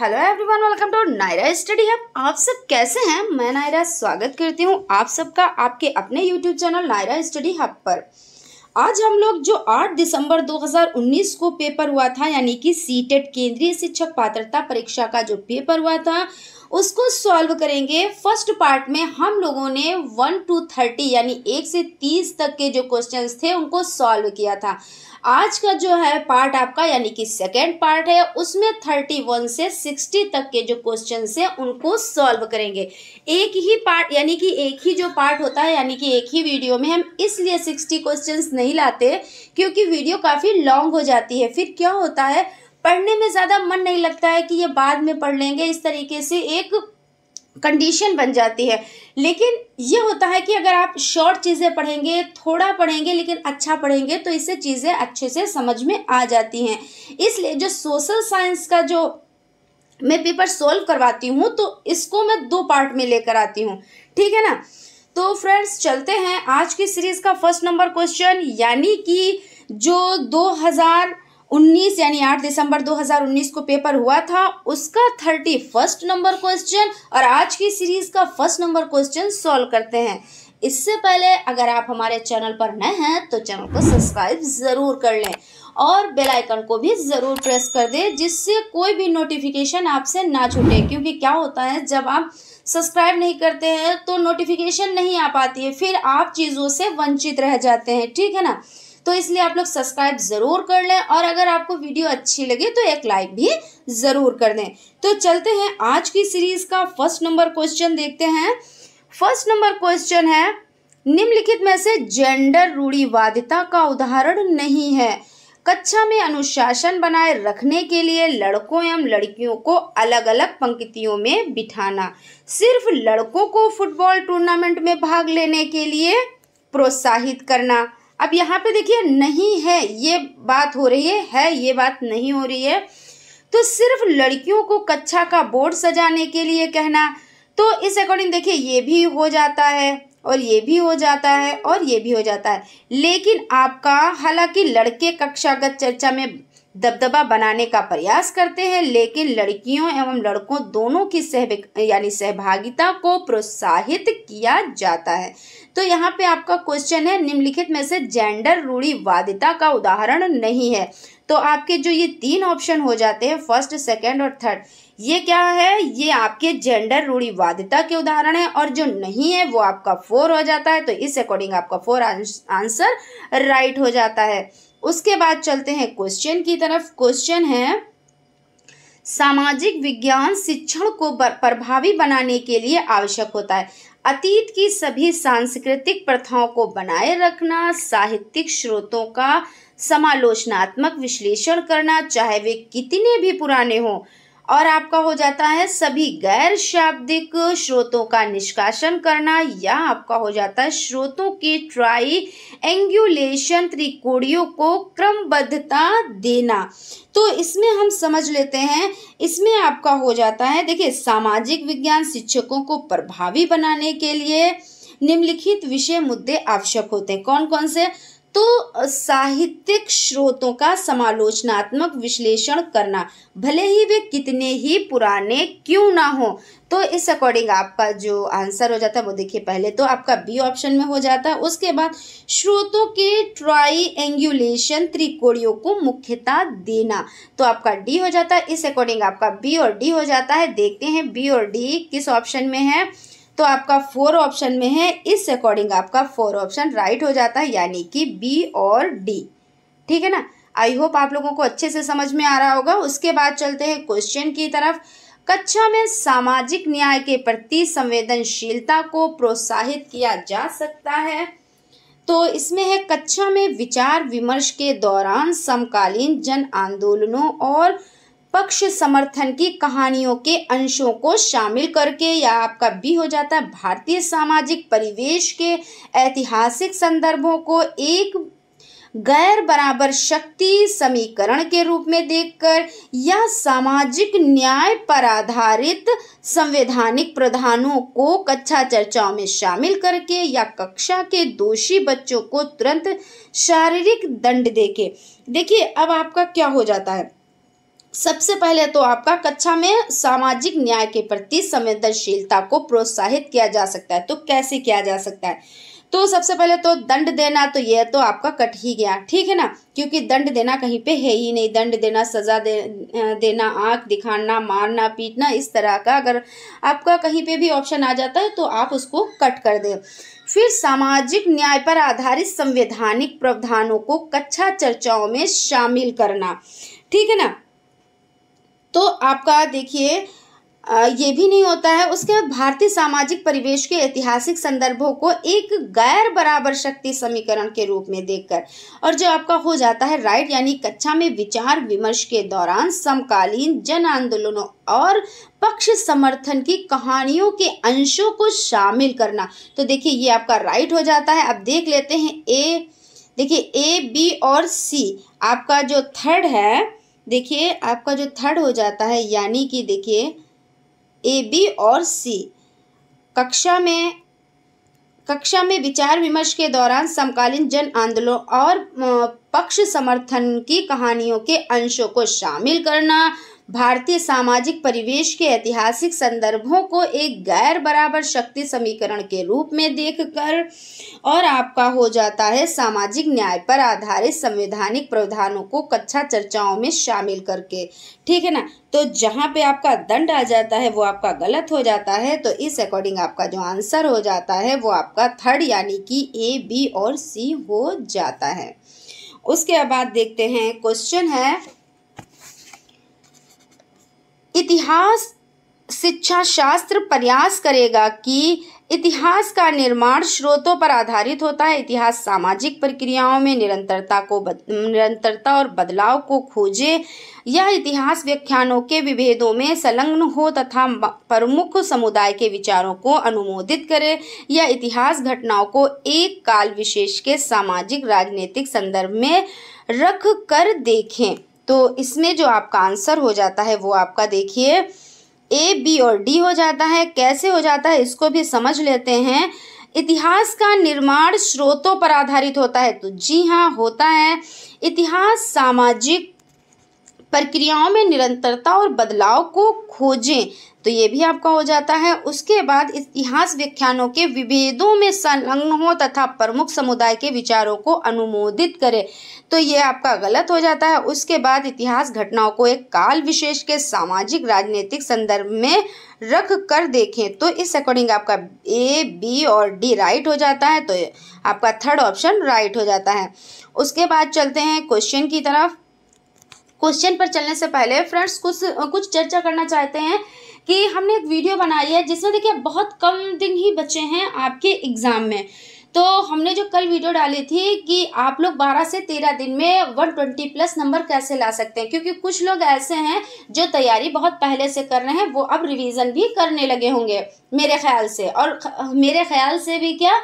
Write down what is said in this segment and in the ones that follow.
hello everyone welcome to Naira study hub आप सब कैसे हैं मैं नायरा स्वागत करती हूं आप सबका आपके अपने YouTube channel Naira study hub पर आज हम लोग जो 8 दिसंबर 2019 को पेपर हुआ था यानी कि सीटेट e केंद्रीय शिक्षक पात्रता परीक्षा का जो पेपर हुआ था उसको सॉल्व करेंगे फर्स्ट पार्ट में हम लोगों ने वन टू थर्टी यानी एक से तीस तक के जो क्वेश्चन थे उनको सॉल्व किया था आज का जो है पार्ट आपका यानी कि सेकेंड पार्ट है उसमें थर्टी वन से सिक्सटी तक के जो क्वेश्चन है उनको सॉल्व करेंगे एक ही पार्ट यानी कि एक ही जो पार्ट होता है यानी कि एक ही वीडियो में हम इसलिए सिक्सटी क्वेश्चन नहीं लाते क्योंकि वीडियो काफ़ी लॉन्ग हो जाती है फिर क्या होता है पढ़ने में ज़्यादा मन नहीं लगता है कि ये बाद में पढ़ लेंगे इस तरीके से एक कंडीशन बन जाती है लेकिन ये होता है कि अगर आप शॉर्ट चीज़ें पढ़ेंगे थोड़ा पढ़ेंगे लेकिन अच्छा पढ़ेंगे तो इससे चीज़ें अच्छे से समझ में आ जाती हैं इसलिए जो सोशल साइंस का जो मैं पेपर सॉल्व करवाती हूँ तो इसको मैं दो पार्ट में लेकर आती हूँ ठीक है ना तो फ्रेंड्स चलते हैं आज की सीरीज़ का फर्स्ट नंबर क्वेश्चन यानी कि जो 2000 19 यानी 8 दिसंबर 2019 को पेपर हुआ था उसका थर्टी फर्स्ट नंबर क्वेश्चन और आज की सीरीज का फर्स्ट नंबर क्वेश्चन सॉल्व करते हैं इससे पहले अगर आप हमारे चैनल पर नए हैं तो चैनल को सब्सक्राइब ज़रूर कर लें और बेल आइकन को भी ज़रूर प्रेस कर दें जिससे कोई भी नोटिफिकेशन आपसे ना छूटे क्योंकि क्या होता है जब आप सब्सक्राइब नहीं करते हैं तो नोटिफिकेशन नहीं आ पाती है फिर आप चीज़ों से वंचित रह जाते हैं ठीक है ना तो इसलिए आप लोग सब्सक्राइब ज़रूर कर लें और अगर आपको वीडियो अच्छी लगे तो एक लाइक भी ज़रूर कर दें तो चलते हैं आज की सीरीज़ का फर्स्ट नंबर क्वेश्चन देखते हैं फर्स्ट नंबर क्वेश्चन है निम्नलिखित में से जेंडर रूढ़िवादिता का उदाहरण नहीं है कक्षा में अनुशासन बनाए रखने के लिए लड़कों एवं लड़कियों को अलग अलग पंक्तियों में बिठाना सिर्फ लड़कों को फुटबॉल टूर्नामेंट में भाग लेने के लिए प्रोत्साहित करना अब यहाँ पे देखिए नहीं है ये बात हो रही है है ये बात नहीं हो रही है तो सिर्फ लड़कियों को कक्षा का बोर्ड सजाने के लिए कहना तो इस अकॉर्डिंग देखिए ये भी हो जाता है और ये भी हो जाता है और ये भी हो जाता है लेकिन आपका हालांकि लड़के कक्षागत चर्चा में दबदबा बनाने का प्रयास करते हैं लेकिन लड़कियों एवं लड़कों दोनों की सह यानी सहभागिता को प्रोत्साहित किया जाता है तो यहाँ पे आपका क्वेश्चन है निम्नलिखित में से जेंडर रूढ़िवादिता का उदाहरण नहीं है तो आपके जो ये तीन ऑप्शन हो जाते हैं फर्स्ट सेकंड और थर्ड ये क्या है ये आपके जेंडर रूढ़िवादिता के उदाहरण है और जो नहीं है वो आपका फोर हो जाता है तो इस अकॉर्डिंग आपका फोर आंसर राइट हो जाता है उसके बाद चलते हैं क्वेश्चन की तरफ क्वेश्चन है सामाजिक विज्ञान शिक्षण को प्रभावी बनाने के लिए आवश्यक होता है अतीत की सभी सांस्कृतिक प्रथाओं को बनाए रखना साहित्यिक स्रोतों का समालोचनात्मक विश्लेषण करना चाहे वे कितने भी पुराने हों और आपका हो जाता है सभी गैर शाब्दिक स्रोतों का निष्कासन करना या आपका हो जाता है स्रोतों के ट्राई एंगुलेशन त्रिकोणियों को क्रमबद्धता देना तो इसमें हम समझ लेते हैं इसमें आपका हो जाता है देखिए सामाजिक विज्ञान शिक्षकों को प्रभावी बनाने के लिए निम्नलिखित विषय मुद्दे आवश्यक होते हैं कौन कौन से तो साहित्यिक स्रोतों का समालोचनात्मक विश्लेषण करना भले ही वे कितने ही पुराने क्यों ना हो तो इस अकॉर्डिंग आपका जो आंसर हो जाता है वो देखिए पहले तो आपका बी ऑप्शन में हो जाता है उसके बाद स्रोतों के ट्राई एंगुलेशन त्रिकोणियों को मुख्यता देना तो आपका डी हो जाता है इस अकॉर्डिंग आपका बी और डी हो जाता है देखते हैं बी और डी किस ऑप्शन में है तो आपका फोर ऑप्शन में है इस अकॉर्डिंग आपका फोर ऑप्शन राइट हो जाता है यानी कि बी और डी ठीक है ना आई होप आप लोगों को अच्छे से समझ में आ रहा होगा उसके बाद चलते हैं क्वेश्चन की तरफ कक्षा में सामाजिक न्याय के प्रति संवेदनशीलता को प्रोत्साहित किया जा सकता है तो इसमें है कक्षा में विचार विमर्श के दौरान समकालीन जन आंदोलनों और पक्ष समर्थन की कहानियों के अंशों को शामिल करके या आपका भी हो जाता है भारतीय सामाजिक परिवेश के ऐतिहासिक संदर्भों को एक गैर बराबर शक्ति समीकरण के रूप में देखकर या सामाजिक न्याय पर आधारित संवैधानिक प्रधानों को कक्षा चर्चाओं में शामिल करके या कक्षा के दोषी बच्चों को तुरंत शारीरिक दंड देके देखिए अब आपका क्या हो जाता है सबसे पहले तो आपका कक्षा में सामाजिक न्याय के प्रति संवेदनशीलता को प्रोत्साहित किया जा सकता है तो कैसे किया जा सकता है तो सबसे पहले तो दंड देना तो यह तो आपका कट ही गया ठीक है ना क्योंकि दंड देना कहीं पे है ही नहीं दंड देना सजा दे देना आंख दिखाना मारना पीटना इस तरह का अगर आपका कहीं पे भी ऑप्शन आ जाता है तो आप उसको कट कर दें फिर सामाजिक न्याय पर आधारित संवैधानिक प्रावधानों को कक्षा चर्चाओं में शामिल करना ठीक है ना तो आपका देखिए ये भी नहीं होता है उसके बाद भारतीय सामाजिक परिवेश के ऐतिहासिक संदर्भों को एक गैर बराबर शक्ति समीकरण के रूप में देखकर और जो आपका हो जाता है राइट यानी कक्षा में विचार विमर्श के दौरान समकालीन जन आंदोलनों और पक्ष समर्थन की कहानियों के अंशों को शामिल करना तो देखिए ये आपका राइट हो जाता है अब देख लेते हैं ए देखिए ए बी और सी आपका जो थर्ड है देखिए आपका जो थर्ड हो जाता है यानी कि देखिए ए बी और सी कक्षा में कक्षा में विचार विमर्श के दौरान समकालीन जन आंदोलन और पक्ष समर्थन की कहानियों के अंशों को शामिल करना भारतीय सामाजिक परिवेश के ऐतिहासिक संदर्भों को एक गैर बराबर शक्ति समीकरण के रूप में देखकर और आपका हो जाता है सामाजिक न्याय पर आधारित संवैधानिक प्रावधानों को कक्षा चर्चाओं में शामिल करके ठीक है ना तो जहाँ पे आपका दंड आ जाता है वो आपका गलत हो जाता है तो इस अकॉर्डिंग आपका जो आंसर हो जाता है वो आपका थर्ड यानी कि ए बी और सी हो जाता है उसके बाद देखते हैं क्वेश्चन है इतिहास शिक्षा शास्त्र प्रयास करेगा कि इतिहास का निर्माण स्रोतों पर आधारित होता है इतिहास सामाजिक प्रक्रियाओं में निरंतरता को बद, निरंतरता और बदलाव को खोजे यह इतिहास व्याख्यानों के विभेदों में संलग्न हो तथा प्रमुख समुदाय के विचारों को अनुमोदित करे यह इतिहास घटनाओं को एक काल विशेष के सामाजिक राजनीतिक संदर्भ में रख कर देखें तो इसमें जो आपका आंसर हो जाता है वो आपका देखिए ए बी और डी हो जाता है कैसे हो जाता है इसको भी समझ लेते हैं इतिहास का निर्माण स्रोतों पर आधारित होता है तो जी हाँ होता है इतिहास सामाजिक प्रक्रियाओं में निरंतरता और बदलाव को खोजें तो ये भी आपका हो जाता है उसके बाद इतिहास व्याख्यानों के विभेदों में संलग्न हो तथा प्रमुख समुदाय के विचारों को अनुमोदित करें तो ये आपका गलत हो जाता है उसके बाद इतिहास घटनाओं को एक काल विशेष के सामाजिक राजनीतिक संदर्भ में रख कर देखें तो इस अकॉर्डिंग आपका ए बी और डी राइट हो जाता है तो आपका थर्ड ऑप्शन राइट हो जाता है उसके बाद चलते हैं क्वेश्चन की तरफ क्वेश्चन पर चलने से पहले फ्रेंड्स कुछ कुछ चर्चा करना चाहते हैं कि हमने एक वीडियो बनाई है जिसमें देखिए बहुत कम दिन ही बचे हैं आपके एग्ज़ाम में तो हमने जो कल वीडियो डाली थी कि आप लोग 12 से 13 दिन में 120 प्लस नंबर कैसे ला सकते हैं क्योंकि कुछ लोग ऐसे हैं जो तैयारी बहुत पहले से कर रहे हैं वो अब रिवीजन भी करने लगे होंगे मेरे ख्याल से और मेरे ख्याल से भी क्या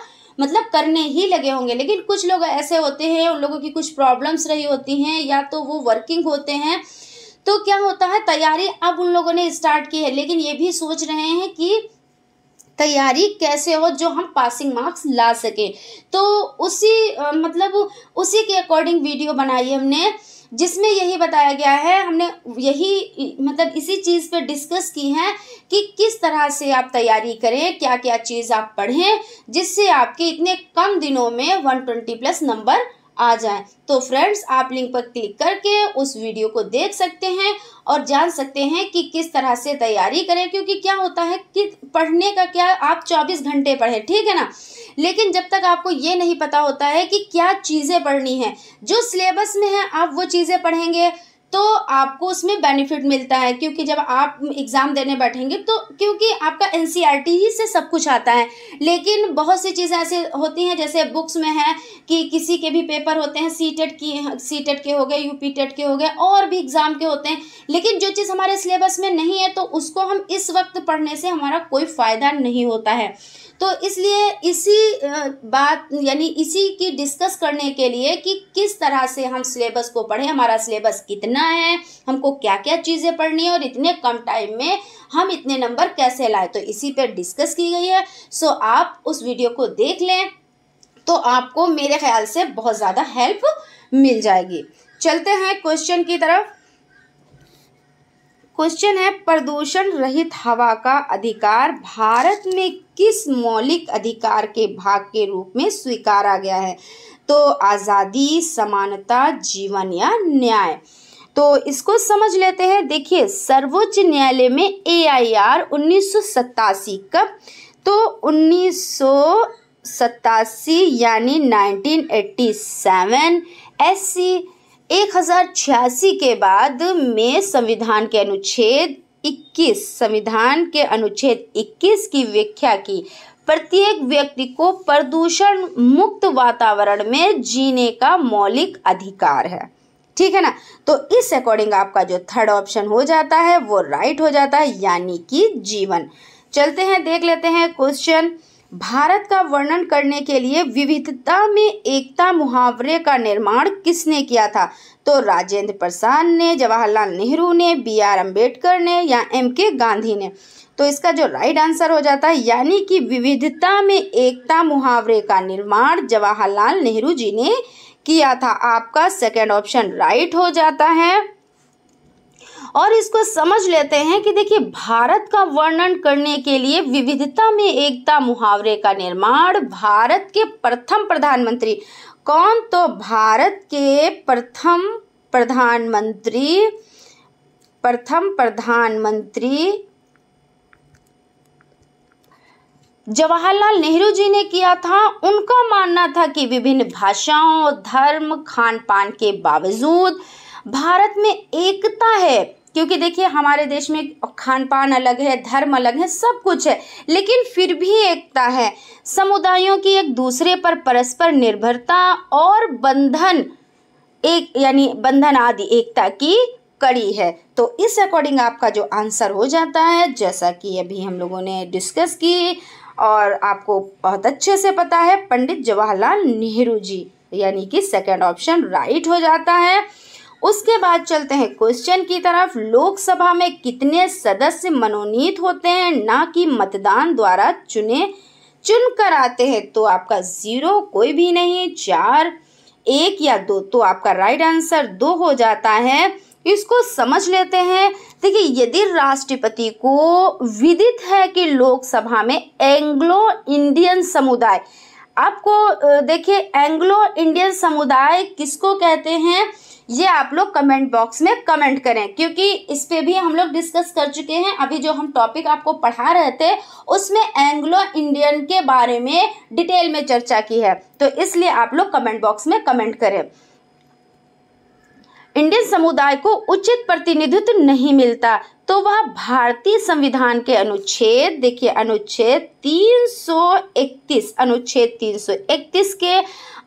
मतलब करने ही लगे होंगे लेकिन कुछ लोग ऐसे होते हैं उन लोगों की कुछ प्रॉब्लम्स रही होती हैं या तो वो वर्किंग होते हैं तो क्या होता है तैयारी अब उन लोगों ने स्टार्ट की है लेकिन ये भी सोच रहे हैं कि तैयारी कैसे हो जो हम पासिंग मार्क्स ला सकें तो उसी मतलब उसी के अकॉर्डिंग वीडियो बनाई हमने जिसमें यही बताया गया है हमने यही मतलब इसी चीज़ पे डिस्कस की है कि किस तरह से आप तैयारी करें क्या क्या चीज़ आप पढ़ें जिससे आपके इतने कम दिनों में वन ट्वेंटी प्लस नंबर आ जाए तो फ्रेंड्स आप लिंक पर क्लिक करके उस वीडियो को देख सकते हैं और जान सकते हैं कि किस तरह से तैयारी करें क्योंकि क्या होता है कि पढ़ने का क्या आप 24 घंटे पढ़ें ठीक है ना लेकिन जब तक आपको ये नहीं पता होता है कि क्या चीज़ें पढ़नी है जो सिलेबस में है आप वो चीज़ें पढ़ेंगे तो आपको उसमें बेनिफिट मिलता है क्योंकि जब आप एग्ज़ाम देने बैठेंगे तो क्योंकि आपका एन e ही से सब कुछ आता है लेकिन बहुत सी चीज़ें ऐसी होती हैं जैसे बुक्स में है कि किसी के भी पेपर होते हैं सी टेट e की सी टेट e के हो गए यू पी टेट के हो गए और भी एग्ज़ाम के होते हैं लेकिन जो चीज़ हमारे सिलेबस में नहीं है तो उसको हम इस वक्त पढ़ने से हमारा कोई फ़ायदा नहीं होता है तो इसलिए इसी बात यानी इसी की डिस्कस करने के लिए कि किस तरह से हम सिलेबस को पढ़ें हमारा सिलेबस कितना है हमको क्या क्या चीज़ें पढ़नी है और इतने कम टाइम में हम इतने नंबर कैसे लाए तो इसी पर डिस्कस की गई है सो आप उस वीडियो को देख लें तो आपको मेरे ख्याल से बहुत ज़्यादा हेल्प मिल जाएगी चलते हैं क्वेश्चन की तरफ क्वेश्चन है प्रदूषण रहित हवा का अधिकार भारत में किस मौलिक अधिकार के भाग के रूप में स्वीकारा गया है तो आज़ादी समानता जीवन या न्याय तो इसको समझ लेते हैं देखिए सर्वोच्च न्यायालय में ए आई आर उन्नीस कब तो उन्नीस यानी 1987 एससी एक के बाद में संविधान के अनुच्छेद 21 संविधान के अनुच्छेद 21 की व्याख्या की प्रत्येक व्यक्ति को प्रदूषण मुक्त वातावरण में जीने का मौलिक अधिकार है ठीक है ना तो इस अकॉर्डिंग आपका जो थर्ड ऑप्शन हो जाता है वो राइट हो जाता है यानी कि जीवन चलते हैं देख लेते हैं क्वेश्चन भारत का वर्णन करने के लिए विविधता में एकता मुहावरे का निर्माण किसने किया था तो राजेंद्र प्रसाद ने जवाहरलाल नेहरू ने बी आर अम्बेडकर ने या एम के गांधी ने तो इसका जो राइट आंसर हो जाता है यानी कि विविधता में एकता मुहावरे का निर्माण जवाहरलाल नेहरू जी ने किया था आपका सेकेंड ऑप्शन राइट हो जाता है और इसको समझ लेते हैं कि देखिए भारत का वर्णन करने के लिए विविधता में एकता मुहावरे का निर्माण भारत के प्रथम प्रधानमंत्री कौन तो भारत के प्रथम प्रधानमंत्री प्रथम प्रधानमंत्री जवाहरलाल नेहरू जी ने किया था उनका मानना था कि विभिन्न भाषाओं धर्म खान पान के बावजूद भारत में एकता है क्योंकि देखिए हमारे देश में खान पान अलग है धर्म अलग है सब कुछ है लेकिन फिर भी एकता है समुदायों की एक दूसरे पर परस्पर निर्भरता और बंधन एक यानी बंधन आदि एकता की कड़ी है तो इस अकॉर्डिंग आपका जो आंसर हो जाता है जैसा कि अभी हम लोगों ने डिस्कस की और आपको बहुत अच्छे से पता है पंडित जवाहरलाल नेहरू जी यानी कि सेकंड ऑप्शन राइट हो जाता है उसके बाद चलते हैं क्वेश्चन की तरफ लोकसभा में कितने सदस्य मनोनीत होते हैं ना कि मतदान द्वारा चुने चुन कर आते हैं तो आपका जीरो कोई भी नहीं चार एक या दो तो आपका राइट आंसर दो हो जाता है इसको समझ लेते हैं देखिए यदि राष्ट्रपति को विदित है कि लोकसभा में एंग्लो इंडियन समुदाय आपको देखिए एंग्लो इंडियन समुदाय किसको कहते हैं ये आप लोग कमेंट बॉक्स में कमेंट करें क्योंकि इस पर भी हम लोग डिस्कस कर चुके हैं अभी जो हम टॉपिक आपको पढ़ा रहे थे उसमें एंग्लो इंडियन के बारे में डिटेल में चर्चा की है तो इसलिए आप लोग कमेंट बॉक्स में कमेंट करें इंडियन समुदाय को उचित प्रतिनिधित्व नहीं मिलता तो वह भारतीय संविधान के अनुच्छेद देखिए अनुच्छेद 331 अनुच्छेद 331 के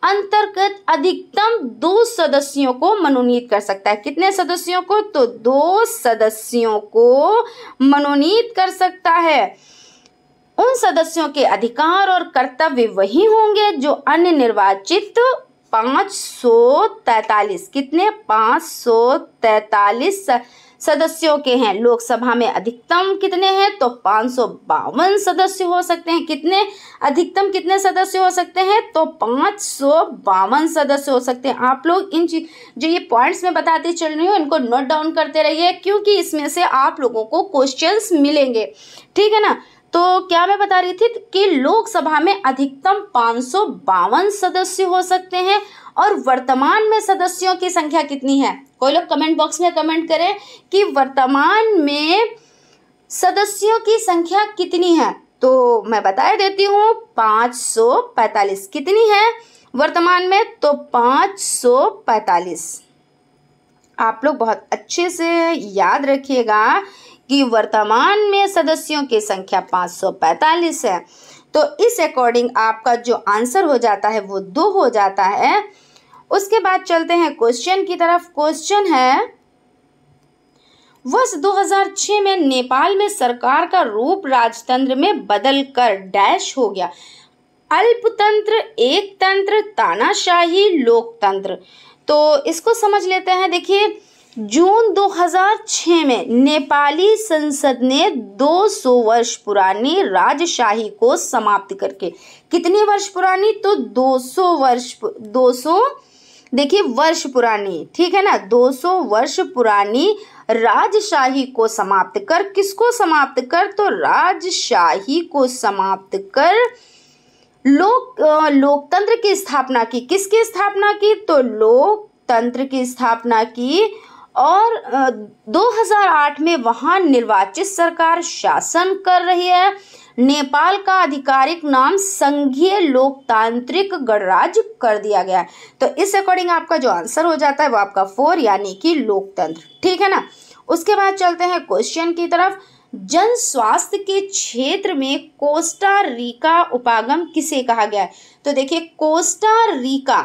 अंतर्गत अधिकतम दो सदस्यों को मनोनीत कर सकता है कितने सदस्यों को तो दो सदस्यों को मनोनीत कर सकता है उन सदस्यों के अधिकार और कर्तव्य वही होंगे जो अन्य निर्वाचित पांच सौ तैतालीस कितने पांच सौ तैतालीस सदस्यों के हैं लोकसभा में अधिकतम कितने हैं तो पाँच सदस्य हो सकते हैं कितने अधिकतम कितने सदस्य हो सकते हैं तो पाँच सदस्य हो सकते हैं आप लोग इन जो ये पॉइंट्स में बताते चल रही हूँ इनको नोट डाउन करते रहिए क्योंकि इसमें से आप लोगों को क्वेश्चन मिलेंगे ठीक है ना तो क्या मैं बता रही थी कि लोकसभा में अधिकतम पाँच सदस्य हो सकते हैं और वर्तमान में सदस्यों की संख्या कितनी है कोई लोग कमेंट बॉक्स में कमेंट करें कि वर्तमान में सदस्यों की संख्या कितनी है तो मैं बता देती हूँ 545 कितनी है वर्तमान में तो 545 आप लोग बहुत अच्छे से याद रखिएगा कि वर्तमान में सदस्यों की संख्या 545 है तो इस अकॉर्डिंग आपका जो आंसर हो जाता है वो दो हो जाता है उसके बाद चलते हैं क्वेश्चन की तरफ क्वेश्चन है वर्ष 2006 में नेपाल में सरकार का रूप राजतंत्र में बदल कर डैश हो गया अल्पतंत्र एक तंत्र तानाशाही लोकतंत्र तो इसको समझ लेते हैं देखिए जून 2006 में नेपाली संसद ने 200 वर्ष पुरानी राजशाही को समाप्त करके कितने वर्ष पुरानी तो 200 वर्ष 200 देखिए वर्ष पुरानी ठीक है ना 200 वर्ष पुरानी राजशाही को समाप्त कर किसको समाप्त कर तो राजशाही को समाप्त कर लोक लोकतंत्र की स्थापना की किसकी स्थापना की तो लोकतंत्र की स्थापना की और 2008 में वहां निर्वाचित सरकार शासन कर रही है नेपाल का आधिकारिक नाम संघीय लोकतांत्रिक गणराज्य कर दिया गया है तो इस अकॉर्डिंग आपका जो आंसर हो जाता है वो आपका फोर यानी कि लोकतंत्र ठीक है ना उसके बाद चलते हैं क्वेश्चन की तरफ जन स्वास्थ्य के क्षेत्र में कोस्टा रिका उपागम किसे कहा गया है तो देखिए कोस्टा रिका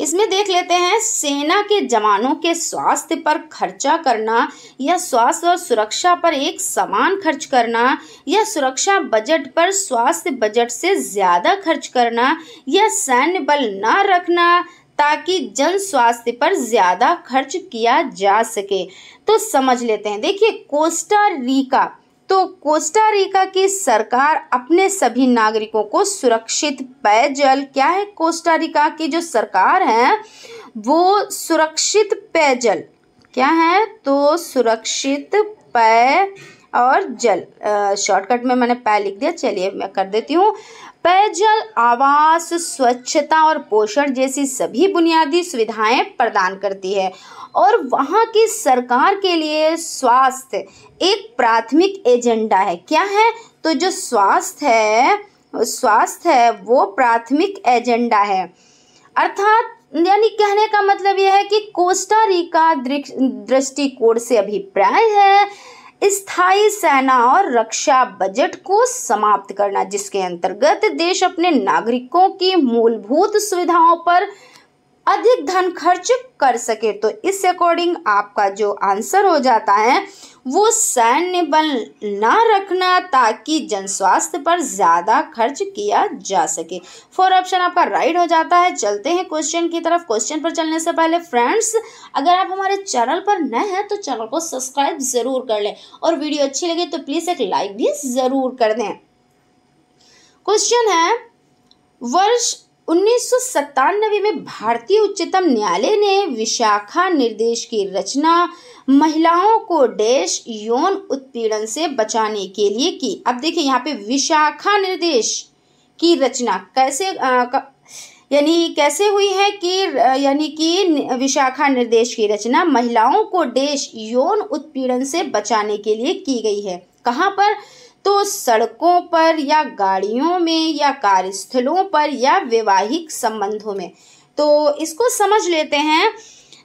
इसमें देख लेते हैं सेना के जवानों के स्वास्थ्य पर खर्चा करना या स्वास्थ्य और सुरक्षा पर एक समान खर्च करना या सुरक्षा बजट पर स्वास्थ्य बजट से ज़्यादा खर्च करना या सैन्य बल न रखना ताकि जन स्वास्थ्य पर ज़्यादा खर्च किया जा सके तो समझ लेते हैं देखिए कोस्टा रिका तो कोस्टारिका की सरकार अपने सभी नागरिकों को सुरक्षित पेयजल क्या है कोस्टारिका की जो सरकार है वो सुरक्षित पेयजल क्या है तो सुरक्षित पेय और जल शॉर्टकट में मैंने पै लिख दिया चलिए मैं कर देती हूँ पेयजल आवास स्वच्छता और पोषण जैसी सभी बुनियादी सुविधाएं प्रदान करती है और वहाँ की सरकार के लिए स्वास्थ्य एक प्राथमिक एजेंडा है क्या है तो जो स्वास्थ्य है स्वास्थ्य है वो प्राथमिक एजेंडा है अर्थात यानी कहने का मतलब यह है कि कोस्टा रिका दृष्टिकोण से अभिप्राय है स्थायी सेना और रक्षा बजट को समाप्त करना जिसके अंतर्गत देश अपने नागरिकों की मूलभूत सुविधाओं पर अधिक धन खर्च कर सके तो इस अकॉर्डिंग आपका जो आंसर हो जाता है वो सैन्य बल न रखना ताकि जन स्वास्थ्य पर ज़्यादा खर्च किया जा सके फोर ऑप्शन आपका राइट हो जाता है चलते हैं क्वेश्चन की तरफ क्वेश्चन पर चलने से पहले फ्रेंड्स अगर आप हमारे चैनल पर नए हैं तो चैनल को सब्सक्राइब ज़रूर कर लें और वीडियो अच्छी लगे तो प्लीज़ एक लाइक भी ज़रूर कर दें क्वेश्चन है वर्ष उन्नीस में भारतीय उच्चतम न्यायालय ने विशाखा निर्देश की रचना महिलाओं को डैश यौन उत्पीड़न से बचाने के लिए की अब देखिए यहाँ पे विशाखा निर्देश की रचना कैसे यानी कैसे हुई है कि यानी कि विशाखा निर्देश की रचना महिलाओं को डैश यौन उत्पीड़न से बचाने के लिए की गई है कहाँ पर तो सड़कों पर या गाड़ियों में या कार्यस्थलों पर या वैवाहिक संबंधों में तो इसको समझ लेते हैं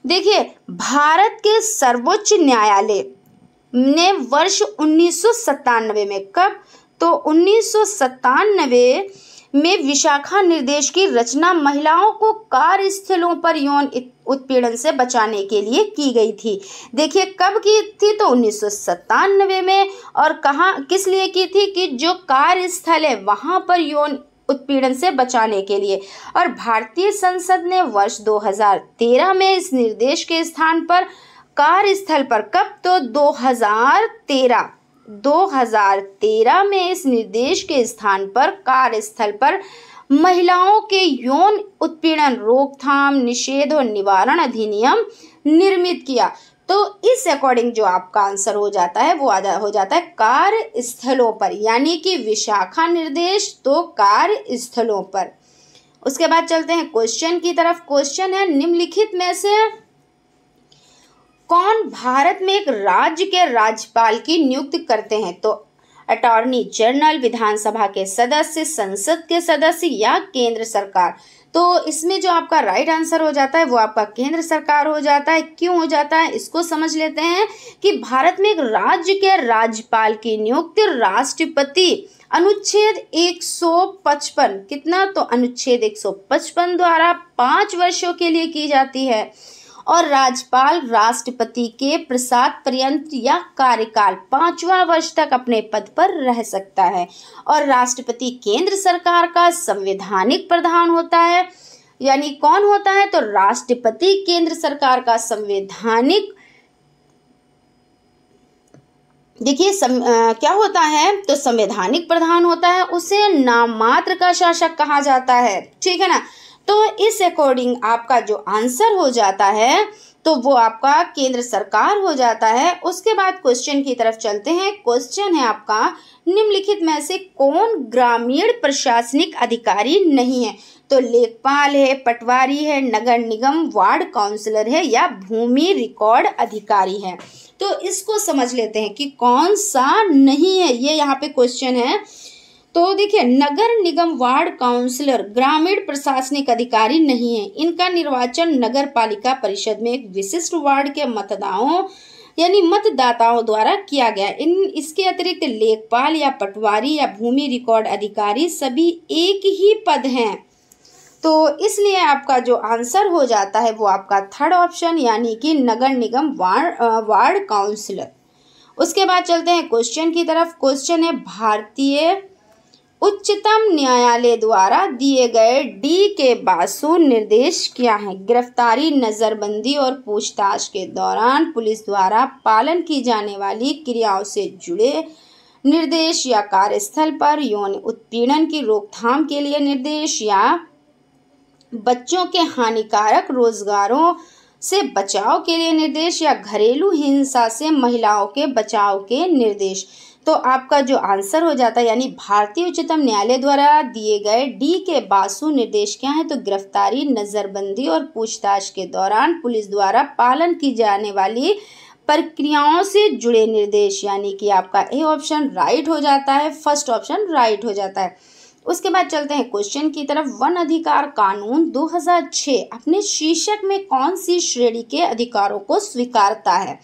देखिए भारत के सर्वोच्च न्यायालय ने वर्ष उन्नीस में कब तो उन्नीस में विशाखा निर्देश की रचना महिलाओं को कार्यस्थलों पर यौन उत्पीड़न से बचाने के लिए की गई थी देखिए कब की थी तो उन्नीस में और कहाँ किस लिए की थी कि जो कार्यस्थल है वहाँ पर यौन उत्पीड़न से बचाने के लिए और भारतीय संसद ने वर्ष 2013 में इस निर्देश के स्थान पर कार्यस्थल पर कब तो 2013 2013 में इस निर्देश के स्थान पर कार्यस्थल पर महिलाओं के यौन उत्पीड़न रोकथाम निषेध और निवारण अधिनियम निर्मित किया तो इस अकॉर्डिंग जो आपका आंसर हो जाता है वो आधा हो जाता है कार्य स्थलों पर यानी कि विशाखा निर्देश तो कार्य स्थलों पर उसके बाद चलते हैं क्वेश्चन की तरफ क्वेश्चन है निम्नलिखित में से कौन भारत में एक राज्य के राज्यपाल की नियुक्त करते हैं तो अटॉर्नी जनरल विधानसभा के सदस्य संसद के सदस्य या केंद्र सरकार तो इसमें जो आपका राइट आंसर हो जाता है वो आपका केंद्र सरकार हो जाता है क्यों हो जाता है इसको समझ लेते हैं कि भारत में एक राज्य के राज्यपाल की नियुक्ति राष्ट्रपति अनुच्छेद 155 कितना तो अनुच्छेद 155 द्वारा पाँच वर्षों के लिए की जाती है और राज्यपाल राष्ट्रपति के प्रसाद पर्यंत या कार्यकाल पांचवा वर्ष तक अपने पद पर रह सकता है और राष्ट्रपति केंद्र सरकार का संवैधानिक प्रधान होता है यानी कौन होता है तो राष्ट्रपति केंद्र सरकार का संवैधानिक देखिए सम, आ, क्या होता है तो संवैधानिक प्रधान होता है उसे नाम मात्र का शासक कहा जाता है ठीक है ना तो इस अकॉर्डिंग आपका जो आंसर हो जाता है तो वो आपका केंद्र सरकार हो जाता है उसके बाद क्वेश्चन की तरफ चलते हैं क्वेश्चन है आपका निम्नलिखित में से कौन ग्रामीण प्रशासनिक अधिकारी नहीं है तो लेखपाल है पटवारी है नगर निगम वार्ड काउंसलर है या भूमि रिकॉर्ड अधिकारी है तो इसको समझ लेते हैं कि कौन सा नहीं है ये यहाँ पे क्वेश्चन है तो देखिए नगर निगम वार्ड काउंसलर ग्रामीण प्रशासनिक अधिकारी नहीं है इनका निर्वाचन नगर पालिका परिषद में एक विशिष्ट वार्ड के मतदाओं यानी मतदाताओं द्वारा किया गया इन इसके अतिरिक्त लेखपाल या पटवारी या भूमि रिकॉर्ड अधिकारी सभी एक ही पद हैं तो इसलिए आपका जो आंसर हो जाता है वो आपका थर्ड ऑप्शन यानी कि नगर निगम वार्ड वार्ड काउंसलर उसके बाद चलते हैं क्वेश्चन की तरफ क्वेश्चन है भारतीय उच्चतम न्यायालय द्वारा दिए गए डी के बासु निर्देश क्या हैं गिरफ्तारी नज़रबंदी और पूछताछ के दौरान पुलिस द्वारा पालन की जाने वाली क्रियाओं से जुड़े निर्देश या कार्यस्थल पर यौन उत्पीड़न की रोकथाम के लिए निर्देश या बच्चों के हानिकारक रोजगारों से बचाव के लिए निर्देश या घरेलू हिंसा से महिलाओं के बचाव के निर्देश तो आपका जो आंसर हो जाता है यानी भारतीय उच्चतम न्यायालय द्वारा दिए गए डी के बासु निर्देश क्या हैं तो गिरफ्तारी नज़रबंदी और पूछताछ के दौरान पुलिस द्वारा पालन की जाने वाली प्रक्रियाओं से जुड़े निर्देश यानी कि आपका ए ऑप्शन राइट हो जाता है फर्स्ट ऑप्शन राइट हो जाता है उसके बाद चलते हैं क्वेश्चन की तरफ वन अधिकार कानून 2006 अपने शीर्षक में कौन सी श्रेणी के अधिकारों को स्वीकारता है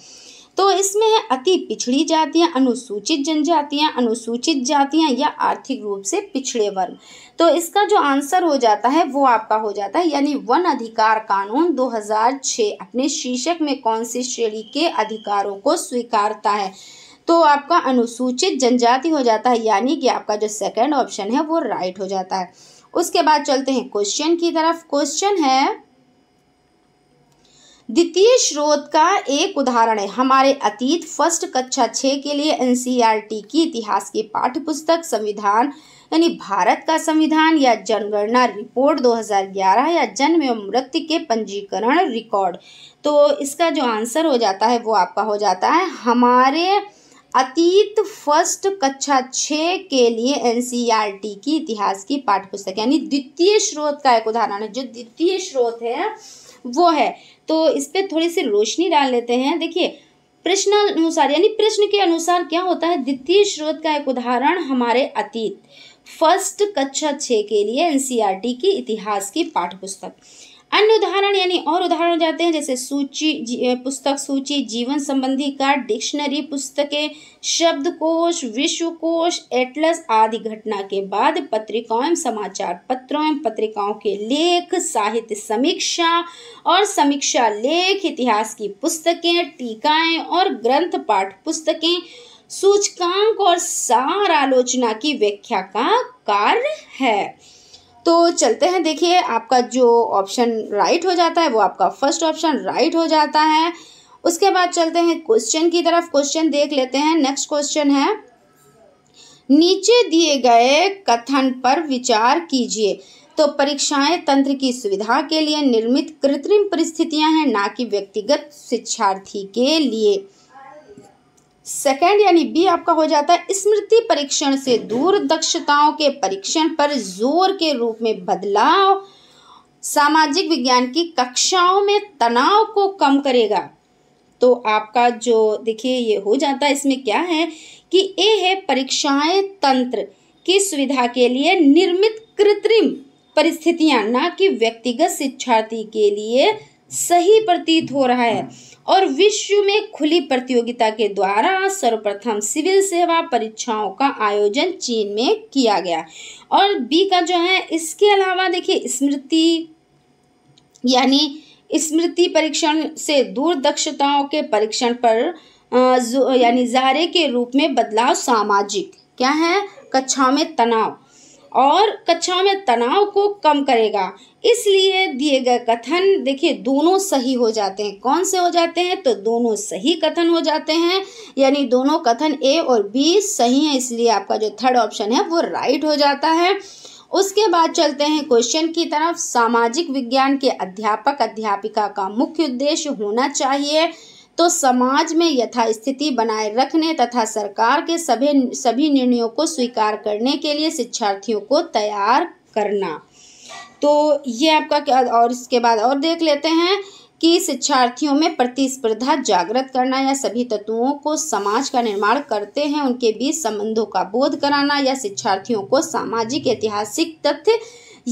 तो इसमें है अति पिछड़ी जातियां अनुसूचित जनजातियां अनुसूचित जातियां या आर्थिक रूप से पिछड़े वर्ग तो इसका जो आंसर हो जाता है वो आपका हो जाता है यानी वन अधिकार कानून 2006 अपने शीर्षक में कौन सी श्रेणी के अधिकारों को स्वीकारता है तो आपका अनुसूचित जनजाति हो जाता है यानी कि आपका जो सेकेंड ऑप्शन है वो राइट हो जाता है उसके बाद चलते हैं क्वेश्चन की तरफ क्वेश्चन है द्वितीय स्रोत का एक उदाहरण है हमारे अतीत फर्स्ट कक्षा छः के लिए एनसीईआरटी e की इतिहास की पाठ्य पुस्तक संविधान यानी भारत का संविधान या जनगणना रिपोर्ट 2011 या जन्म एवं मृत्यु के पंजीकरण रिकॉर्ड तो इसका जो आंसर हो जाता है वो आपका हो जाता है हमारे अतीत फर्स्ट कक्षा छः के लिए एन e की इतिहास की पाठ्य पुस्तक यानी द्वितीय स्रोत का एक उदाहरण है जो द्वितीय स्रोत है वो है तो इस पर थोड़ी सी रोशनी डाल लेते हैं देखिए प्रश्न अनुसार यानी प्रश्न के अनुसार क्या होता है द्वितीय स्रोत का एक उदाहरण हमारे अतीत फर्स्ट कक्षा छः के लिए एनसीईआरटी की इतिहास की पाठ्य पुस्तक अन्य उदाहरण यानी और उदाहरण हो जाते हैं जैसे सूची पुस्तक सूची जीवन संबंधी कार्ड डिक्शनरी पुस्तकें शब्दकोश विश्वकोश एटलस आदि घटना के बाद पत्रिकाओं समाचार पत्रों एवं पत्रिकाओं के लेख साहित्य समीक्षा और समीक्षा लेख इतिहास की पुस्तकें टीकाएं और ग्रंथ पाठ पुस्तकें सूचकांक और सार आलोचना की व्याख्या का कार्य है तो चलते हैं देखिए आपका जो ऑप्शन राइट हो जाता है वो आपका फर्स्ट ऑप्शन राइट हो जाता है उसके बाद चलते हैं क्वेश्चन की तरफ क्वेश्चन देख लेते हैं नेक्स्ट क्वेश्चन है नीचे दिए गए कथन पर विचार कीजिए तो परीक्षाएं तंत्र की सुविधा के लिए निर्मित कृत्रिम परिस्थितियां हैं ना कि व्यक्तिगत शिक्षार्थी के लिए सेकेंड यानी बी आपका हो जाता है स्मृति परीक्षण से दूर दक्षताओं के परीक्षण पर जोर के रूप में बदलाव सामाजिक विज्ञान की कक्षाओं में तनाव को कम करेगा तो आपका जो देखिए ये हो जाता है इसमें क्या है कि ए है परीक्षाएं तंत्र की सुविधा के लिए निर्मित कृत्रिम परिस्थितियां ना कि व्यक्तिगत शिक्षार्थी के लिए सही प्रतीत हो रहा है और विश्व में खुली प्रतियोगिता के द्वारा सर्वप्रथम सिविल सेवा परीक्षाओं का आयोजन चीन में किया गया और बी का जो है इसके अलावा देखिए स्मृति यानी स्मृति परीक्षण से दूर दक्षताओं के परीक्षण पर यानी जारे के रूप में बदलाव सामाजिक क्या है कक्षाओं में तनाव और कक्षाओं में तनाव को कम करेगा इसलिए दिए गए कथन देखिए दोनों सही हो जाते हैं कौन से हो जाते हैं तो दोनों सही कथन हो जाते हैं यानी दोनों कथन ए और बी सही हैं इसलिए आपका जो थर्ड ऑप्शन है वो राइट हो जाता है उसके बाद चलते हैं क्वेश्चन की तरफ सामाजिक विज्ञान के अध्यापक अध्यापिका का मुख्य उद्देश्य होना चाहिए तो समाज में यथास्थिति बनाए रखने तथा सरकार के सभी सभी निर्णयों को स्वीकार करने के लिए शिक्षार्थियों को तैयार करना तो ये आपका क्या और इसके बाद और देख लेते हैं कि शिक्षार्थियों में प्रतिस्पर्धा जागृत करना या सभी तत्वों को समाज का निर्माण करते हैं उनके बीच संबंधों का बोध कराना या शिक्षार्थियों को सामाजिक ऐतिहासिक तथ्य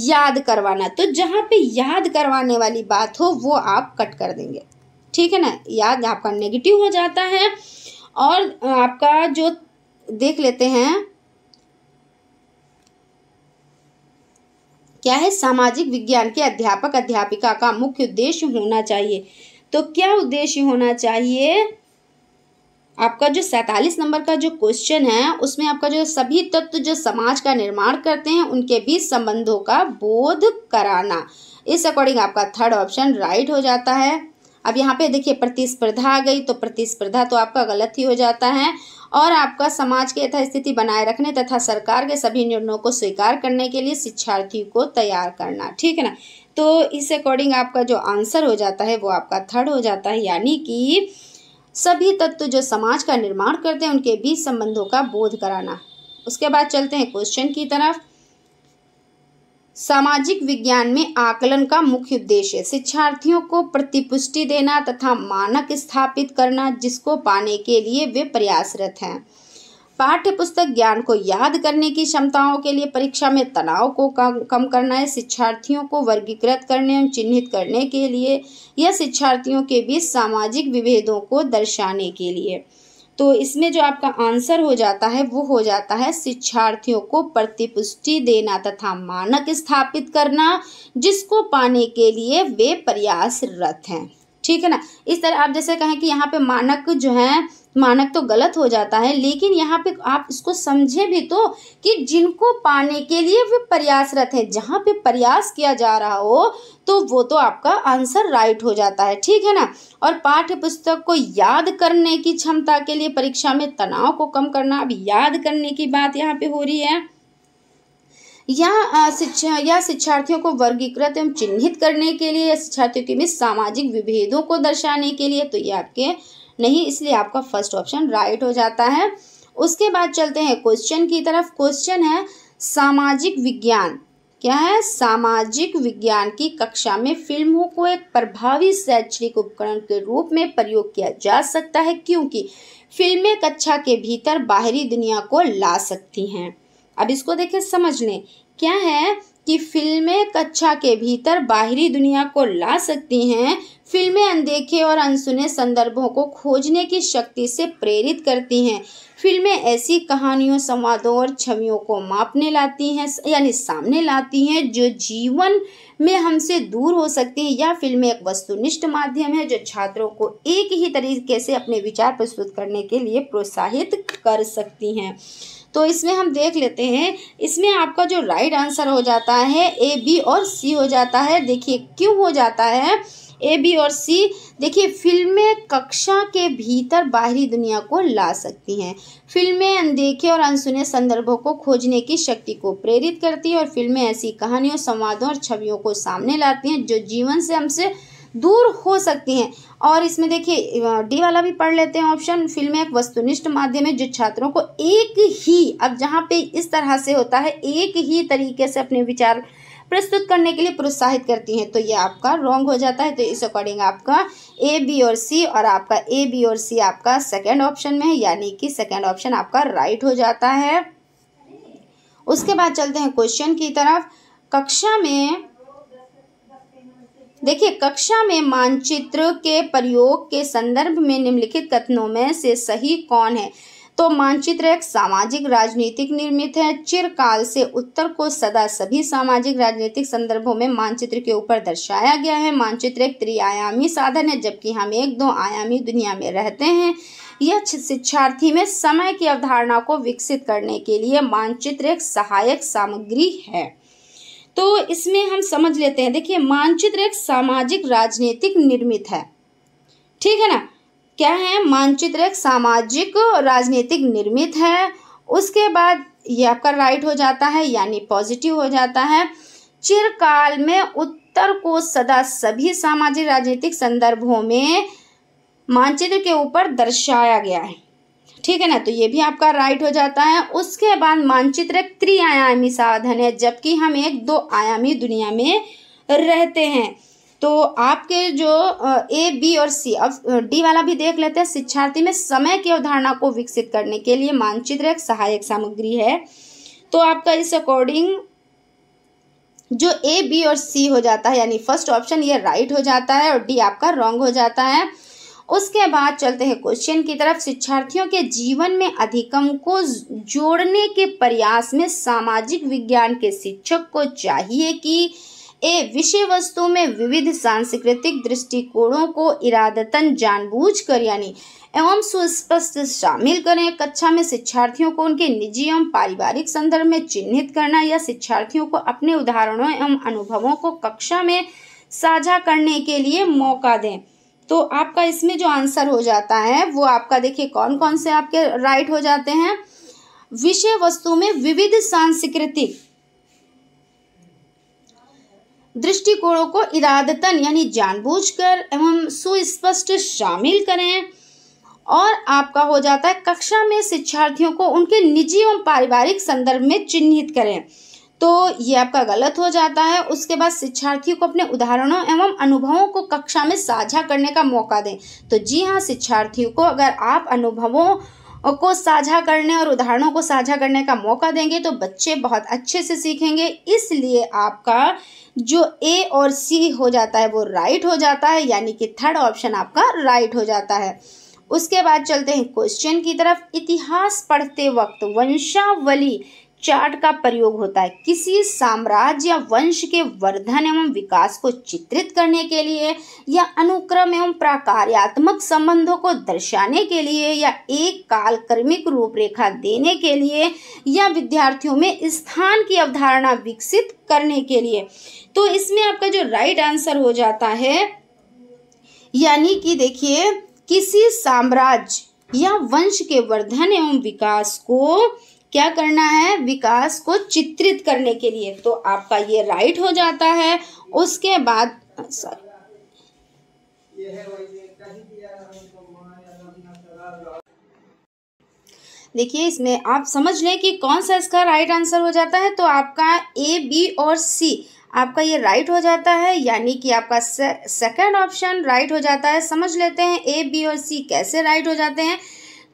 याद करवाना तो जहाँ पे याद करवाने वाली बात हो वो आप कट कर देंगे ठीक है ना याद आपका नेगेटिव हो जाता है और आपका जो देख लेते हैं क्या है सामाजिक विज्ञान के अध्यापक अध्यापिका का मुख्य उद्देश्य होना चाहिए तो क्या उद्देश्य होना चाहिए आपका जो सैतालीस नंबर का जो क्वेश्चन है उसमें आपका जो सभी तत्व जो समाज का निर्माण करते हैं उनके बीच संबंधों का बोध कराना इस अकॉर्डिंग आपका थर्ड ऑप्शन राइट हो जाता है अब यहाँ पे देखिए प्रतिस्पर्धा आ गई तो प्रतिस्पर्धा तो आपका गलत ही हो जाता है और आपका समाज के यथास्थिति बनाए रखने तथा सरकार के सभी निर्णयों को स्वीकार करने के लिए शिक्षार्थी को तैयार करना ठीक है ना तो इस अकॉर्डिंग आपका जो आंसर हो जाता है वो आपका थर्ड हो जाता है यानी कि सभी तत्व जो समाज का निर्माण करते हैं उनके बीच संबंधों का बोध कराना उसके बाद चलते हैं क्वेश्चन की तरफ सामाजिक विज्ञान में आकलन का मुख्य उद्देश्य शिक्षार्थियों को प्रतिपुष्टि देना तथा मानक स्थापित करना जिसको पाने के लिए वे प्रयासरत हैं पाठ्य पुस्तक ज्ञान को याद करने की क्षमताओं के लिए परीक्षा में तनाव को कम कम करना है शिक्षार्थियों को वर्गीकृत करने और चिन्हित करने के लिए या शिक्षार्थियों के बीच सामाजिक विभेदों को दर्शाने के लिए तो इसमें जो आपका आंसर हो जाता है वो हो जाता है शिक्षार्थियों को प्रतिपुष्टि देना तथा मानक स्थापित करना जिसको पाने के लिए वे प्रयासरत हैं ठीक है ना इस तरह आप जैसे कहें कि यहाँ पे मानक जो हैं मानक तो गलत हो जाता है लेकिन यहाँ पे आप इसको समझे भी तो कि जिनको पाने के लिए वे प्रयासरत हैं जहाँ पे प्रयास किया जा रहा हो तो वो तो आपका आंसर राइट हो जाता है ठीक है ना और पाठ्य पुस्तक को याद करने की क्षमता के लिए परीक्षा में तनाव को कम करना अब याद करने की बात यहाँ पे हो रही है या शिक्षा या शिक्षार्थियों को वर्गीकृत एवं चिन्हित करने के लिए या शिक्षार्थियों के बीच सामाजिक विभेदों को दर्शाने के लिए तो ये आपके नहीं इसलिए आपका फर्स्ट ऑप्शन राइट हो जाता है उसके बाद चलते हैं क्वेश्चन की तरफ क्वेश्चन है सामाजिक विज्ञान क्या है सामाजिक विज्ञान की कक्षा में फिल्मों को एक प्रभावी शैक्षणिक उपकरण के रूप में प्रयोग किया जा सकता है क्योंकि फिल्में कक्षा के भीतर बाहरी दुनिया को ला सकती हैं अब इसको देखें समझ लें क्या है कि फिल्में कक्षा के भीतर बाहरी दुनिया को ला सकती हैं फिल्में अनदेखे और अनसुने संदर्भों को खोजने की शक्ति से प्रेरित करती हैं फिल्में ऐसी कहानियों संवादों और छवियों को मापने लाती हैं यानी सामने लाती हैं जो जीवन में हमसे दूर हो सकती हैं या फिल्में एक वस्तुनिष्ठ माध्यम है जो छात्रों को एक ही तरीके से अपने विचार प्रस्तुत करने के लिए प्रोत्साहित कर सकती हैं तो इसमें हम देख लेते हैं इसमें आपका जो राइट आंसर हो जाता है ए बी और सी हो जाता है देखिए क्यों हो जाता है ए बी और सी देखिए फिल्में कक्षा के भीतर बाहरी दुनिया को ला सकती हैं फिल्में अनदेखे और अनसुने संदर्भों को खोजने की शक्ति को प्रेरित करती है और फिल्में ऐसी कहानियों संवादों और छवियों को सामने लाती हैं जो जीवन से हमसे दूर हो सकती हैं और इसमें देखिए डी वाला भी पढ़ लेते हैं ऑप्शन फिल्में एक वस्तुनिष्ठ माध्यम है जो छात्रों को एक ही अब जहाँ पे इस तरह से होता है एक ही तरीके से अपने विचार प्रस्तुत करने के लिए प्रोत्साहित करती हैं तो ये आपका रॉन्ग हो जाता है तो इस अकॉर्डिंग आपका ए बी और सी और आपका ए बी और सी आपका सेकेंड ऑप्शन में है यानी कि सेकेंड ऑप्शन आपका राइट हो जाता है उसके बाद चलते हैं क्वेश्चन की तरफ कक्षा में देखिए कक्षा में मानचित्र के प्रयोग के संदर्भ में निम्नलिखित कथनों में से सही कौन है तो मानचित्र एक सामाजिक राजनीतिक निर्मित है चिरकाल से उत्तर को सदा सभी सामाजिक राजनीतिक संदर्भों में मानचित्र के ऊपर दर्शाया गया है मानचित्र एक त्रिआयामी साधन है जबकि हम एक दो आयामी दुनिया में रहते हैं यह शिक्षार्थी में समय की अवधारणा को विकसित करने के लिए मानचित्र एक सहायक सामग्री है तो इसमें हम समझ लेते हैं देखिए मानचित्र एक सामाजिक राजनीतिक निर्मित है ठीक है ना क्या है मानचित्र एक सामाजिक राजनीतिक निर्मित है उसके बाद ये आपका राइट हो जाता है यानी पॉजिटिव हो जाता है चिरकाल में उत्तर को सदा सभी सामाजिक राजनीतिक संदर्भों में मानचित्र के ऊपर दर्शाया गया है ठीक है ना तो ये भी आपका राइट हो जाता है उसके बाद मानचित्र एक त्रिआयामी साधन है जबकि हम एक दो आयामी दुनिया में रहते हैं तो आपके जो ए बी और सी अब डी वाला भी देख लेते हैं शिक्षार्थी में समय की अवधारणा को विकसित करने के लिए मानचित्र एक सहायक सामग्री है तो आपका इस अकॉर्डिंग जो ए बी और सी हो जाता है यानी फर्स्ट ऑप्शन ये राइट हो जाता है और डी आपका रॉन्ग हो जाता है उसके बाद चलते हैं क्वेश्चन की तरफ शिक्षार्थियों के जीवन में अधिकम को जोड़ने के प्रयास में सामाजिक विज्ञान के शिक्षक को चाहिए कि ए विषय वस्तु में विविध सांस्कृतिक दृष्टिकोणों को इरादतन जानबूझकर यानी एवं सुस्पष्ट शामिल करें कक्षा में शिक्षार्थियों को उनके निजी एवं पारिवारिक संदर्भ में चिन्हित करना या शिक्षार्थियों को अपने उदाहरणों एवं अनुभवों को कक्षा में साझा करने के लिए मौका दें तो आपका इसमें जो आंसर हो जाता है वो आपका देखिए कौन कौन से आपके राइट हो जाते हैं विषय वस्तु में विविध सांस्कृतिक दृष्टिकोणों को इरादतन यानी जानबूझकर एवं सुस्पष्ट शामिल करें और आपका हो जाता है कक्षा में शिक्षार्थियों को उनके निजी एवं पारिवारिक संदर्भ में चिन्हित करें तो ये आपका गलत हो जाता है उसके बाद शिक्षार्थियों को अपने उदाहरणों एवं अनुभवों को कक्षा में साझा करने का मौका दें तो जी हाँ शिक्षार्थियों को अगर आप अनुभवों को साझा करने और उदाहरणों को साझा करने का मौका देंगे तो बच्चे बहुत अच्छे से सीखेंगे इसलिए आपका जो ए और सी हो जाता है वो राइट हो जाता है यानी कि थर्ड ऑप्शन आपका राइट हो जाता है उसके बाद चलते हैं क्वेश्चन की तरफ इतिहास पढ़ते वक्त वंशावली चार्ट का प्रयोग होता है किसी साम्राज्य या वंश के वर्धन एवं विकास को चित्रित करने के लिए या अनुक्रम एवं प्राकार्यात्मक संबंधों को दर्शाने के लिए या एक कालक्रमिक रूपरेखा देने के लिए या विद्यार्थियों में स्थान की अवधारणा विकसित करने के लिए तो इसमें आपका जो राइट आंसर हो जाता है यानी कि देखिए किसी साम्राज्य या वंश के वर्धन एवं विकास को क्या करना है विकास को चित्रित करने के लिए तो आपका ये राइट हो जाता है उसके बाद सॉरी देखिए इसमें आप समझ लें कि कौन सा इसका राइट आंसर हो जाता है तो आपका ए बी और सी आपका ये राइट हो जाता है यानी कि आपका सेकंड ऑप्शन राइट हो जाता है समझ लेते हैं ए बी और सी कैसे राइट हो जाते हैं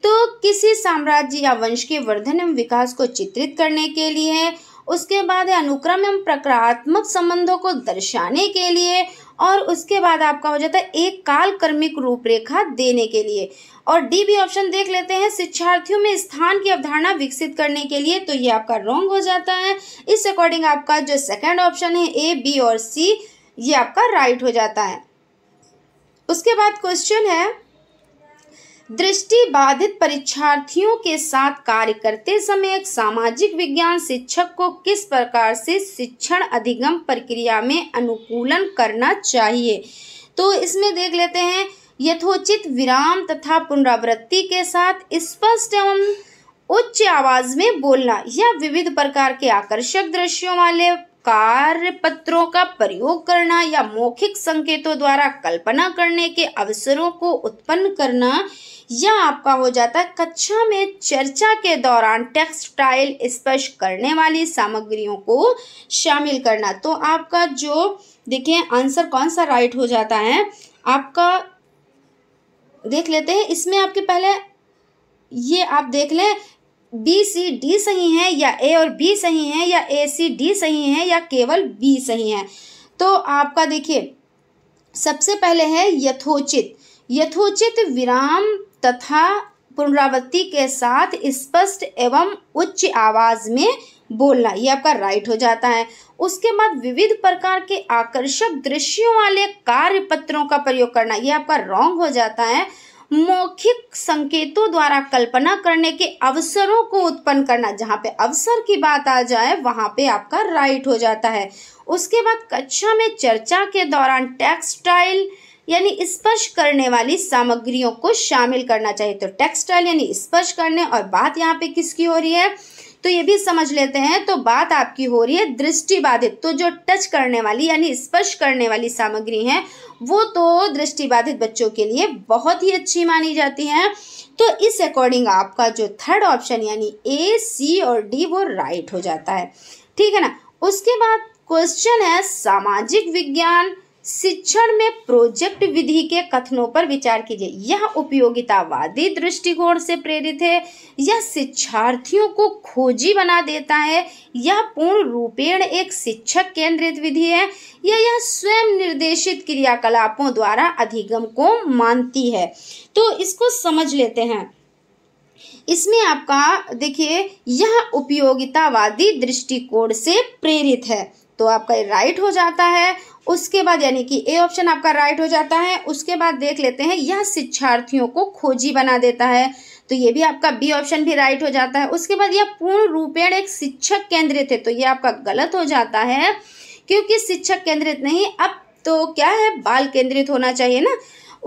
तो किसी साम्राज्य या वंश के वर्धन एवं विकास को चित्रित करने के लिए उसके बाद अनुक्रम एवं प्रकारात्मक संबंधों को दर्शाने के लिए और उसके बाद आपका हो जाता है एक काल कर्मिक रूपरेखा देने के लिए और डी भी ऑप्शन देख लेते हैं शिक्षार्थियों में स्थान की अवधारणा विकसित करने के लिए तो ये आपका रॉन्ग हो जाता है इस अकॉर्डिंग आपका जो सेकेंड ऑप्शन है ए बी और सी ये आपका राइट हो जाता है उसके बाद क्वेश्चन है दृष्टि बाधित परीक्षार्थियों के साथ कार्य करते समय एक सामाजिक विज्ञान शिक्षक को किस प्रकार से शिक्षण अधिगम प्रक्रिया में अनुकूलन करना चाहिए तो इसमें देख लेते हैं यथोचित विराम तथा पुनरावृत्ति के साथ स्पष्ट एवं उच्च आवाज में बोलना या विविध प्रकार के आकर्षक दृश्यों वाले कार्य पत्रों का प्रयोग करना या मौखिक संकेतों द्वारा कल्पना करने के अवसरों को उत्पन्न करना या आपका हो जाता है कक्षा में चर्चा के दौरान टेक्सटाइल स्पर्श करने वाली सामग्रियों को शामिल करना तो आपका जो देखिए आंसर कौन सा राइट हो जाता है आपका देख लेते हैं इसमें आपके पहले ये आप देख लें बी सी डी सही है या ए और बी सही है या ए सी डी सही है या केवल बी सही है तो आपका देखिए सबसे पहले है यथोचित यथोचित विराम तथा पुनरावृत्ति के साथ स्पष्ट एवं उच्च आवाज में बोलना ये आपका राइट हो जाता है उसके बाद विविध प्रकार के आकर्षक दृश्यों वाले कार्य पत्रों का प्रयोग करना ये आपका रॉन्ग हो जाता है मौखिक संकेतों द्वारा कल्पना करने के अवसरों को उत्पन्न करना जहाँ पे अवसर की बात आ जाए वहाँ पे आपका राइट हो जाता है उसके बाद कक्षा में चर्चा के दौरान टेक्सटाइल यानी स्पर्श करने वाली सामग्रियों को शामिल करना चाहिए तो टेक्सटाइल यानी स्पर्श करने और बात यहाँ पे किसकी हो रही है तो ये भी समझ लेते हैं तो बात आपकी हो रही है दृष्टि बाधित तो जो टच करने वाली यानी स्पर्श करने वाली सामग्री है वो तो दृष्टि बाधित बच्चों के लिए बहुत ही अच्छी मानी जाती है तो इस अकॉर्डिंग आपका जो थर्ड ऑप्शन यानी ए सी और डी वो राइट हो जाता है ठीक है ना उसके बाद क्वेश्चन है सामाजिक विज्ञान शिक्षण में प्रोजेक्ट विधि के कथनों पर विचार कीजिए यह उपयोगितावादी दृष्टिकोण से प्रेरित है यह शिक्षार्थियों को खोजी बना देता है यह पूर्ण रूपेण एक शिक्षक केंद्रित विधि है यह यह स्वयं निर्देशित क्रियाकलापों द्वारा अधिगम को मानती है तो इसको समझ लेते हैं इसमें आपका देखिए यह उपयोगितावादी दृष्टिकोण से प्रेरित है तो आपका राइट हो जाता है उसके बाद यानी कि ए ऑप्शन आपका राइट हो जाता है उसके बाद देख लेते हैं यह शिक्षार्थियों को खोजी बना देता है तो ये भी आपका बी ऑप्शन भी राइट हो जाता है उसके बाद यह पूर्ण रूपेण एक शिक्षक केंद्रित है तो ये आपका गलत हो जाता है क्योंकि शिक्षक केंद्रित नहीं अब तो क्या है बाल केंद्रित होना चाहिए ना